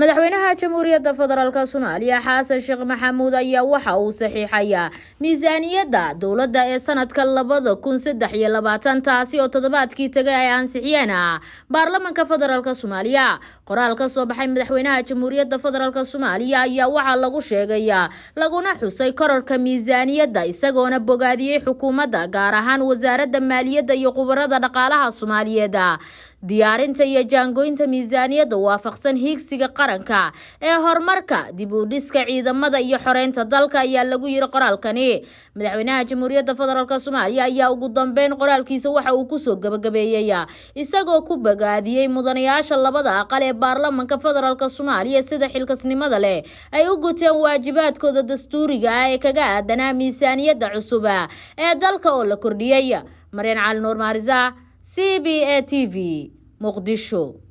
madaxweynaha jamhuuriyadda federaalk soomaaliya xaasan sheekh maxamuud ayaa waxa uu saxiixayaa miisaaniyadda dowladda ee sanadka labada kun saddex iyo labaatan taasi oo toddobaadkii tagay ay ansixiyeen ah baarlamanka federaalk soomaaliya qoraal ka soo baxay madaxweynaha jamhuuriyadda federaalk soomaaliya ayaa waxaa lagu sheegaya laguna xusay kororka miisaaniyadda isagoona bogaadiyey xukuumadda gaar ahaan wasaaradda maaliyadda iyo khubarada dhaqaalaha soomaaliyeed diyaarinta iyo jaangooynta miisaaniyadda waafaqsan hiigsiga qaranka ee horumarka dib u ciidamada iyo xoreynta dalka ayaa lagu yiri qoraalkani madaxweynaha jamhuuriyadda federaalk soomaaliya ayaa ugu dambeyn qoraalkiisa waxa uu kusoo gabagabeeyey isagoo ku bagaadiyey mudanayaasha labada aqal ee baarlamanka federaalk soomaaliya sida xilkasnimada leh ay u guteen waajibaadkooda dastuuriga ah ee kaga aadanaa miisaaniyadda cusub ee dalka oo la kordhiyey maryan cali nuur maariza c b a t v muqdisho